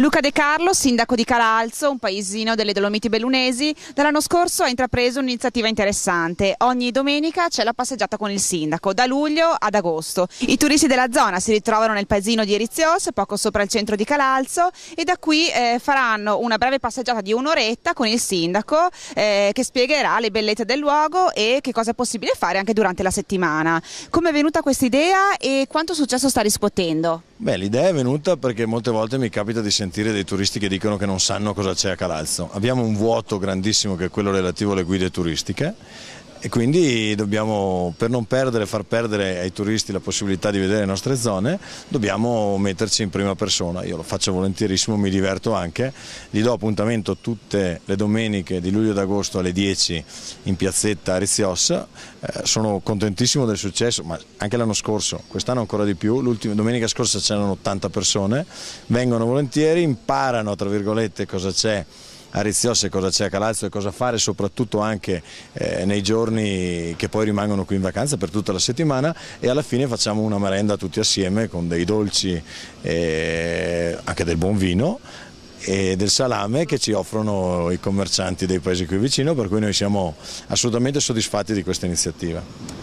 Luca De Carlo, sindaco di Calalzo, un paesino delle Dolomiti Bellunesi, dall'anno scorso ha intrapreso un'iniziativa interessante. Ogni domenica c'è la passeggiata con il sindaco, da luglio ad agosto. I turisti della zona si ritrovano nel paesino di Erizios, poco sopra il centro di Calalzo, e da qui eh, faranno una breve passeggiata di un'oretta con il sindaco eh, che spiegherà le bellezze del luogo e che cosa è possibile fare anche durante la settimana. Come è venuta questa idea e quanto successo sta riscuotendo? Beh, l'idea è venuta perché molte volte mi capita di sentire dei turisti che dicono che non sanno cosa c'è a Calalzo. Abbiamo un vuoto grandissimo che è quello relativo alle guide turistiche e quindi dobbiamo, per non perdere, far perdere ai turisti la possibilità di vedere le nostre zone, dobbiamo metterci in prima persona. Io lo faccio volentierissimo, mi diverto anche. Gli do appuntamento tutte le domeniche di luglio ed agosto alle 10 in piazzetta Rizziossa. Eh, sono contentissimo del successo, ma anche l'anno scorso, quest'anno ancora di più. domenica scorsa c'erano 80 persone, vengono volentieri, imparano tra virgolette cosa c'è a Rizziosse cosa c'è a Calazzo e cosa fare soprattutto anche eh, nei giorni che poi rimangono qui in vacanza per tutta la settimana e alla fine facciamo una merenda tutti assieme con dei dolci e eh, anche del buon vino e del salame che ci offrono i commercianti dei paesi qui vicino per cui noi siamo assolutamente soddisfatti di questa iniziativa.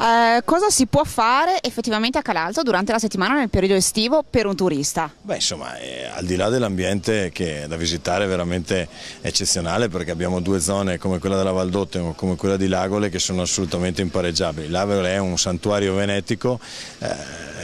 Eh, cosa si può fare effettivamente a Calalzo durante la settimana nel periodo estivo per un turista? Beh insomma eh, al di là dell'ambiente che da visitare è veramente eccezionale perché abbiamo due zone come quella della Valdotte o come quella di Lagole che sono assolutamente impareggiabili. Lagole è un santuario venetico, eh,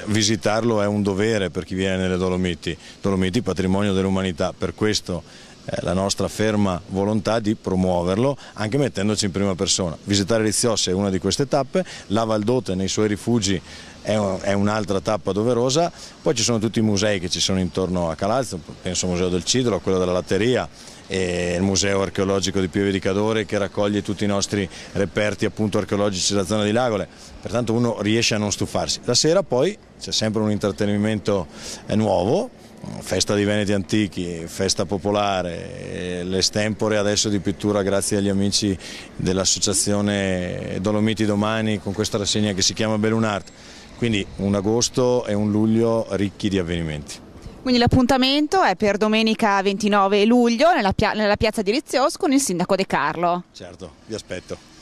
visitarlo è un dovere per chi viene nelle Dolomiti, Dolomiti patrimonio dell'umanità, per questo eh, la nostra ferma volontà di promuoverlo anche mettendoci in prima persona. Visitare Rizziosse è una di queste tappe, la Valdote nei suoi rifugi è un'altra tappa doverosa, poi ci sono tutti i musei che ci sono intorno a Calazzo, penso al Museo del Cidro, a quello della Latteria, e il Museo Archeologico di Pieve di Cadore che raccoglie tutti i nostri reperti appunto, archeologici della zona di Lagole, pertanto uno riesce a non stufarsi. La sera poi c'è sempre un intrattenimento eh, nuovo, festa di Veneti Antichi, festa popolare, l'estempore adesso di pittura grazie agli amici dell'associazione Dolomiti Domani con questa rassegna che si chiama Belunart. Quindi un agosto e un luglio ricchi di avvenimenti. Quindi l'appuntamento è per domenica 29 luglio nella, pia nella piazza di Rizzioz con il sindaco De Carlo. Certo, vi aspetto.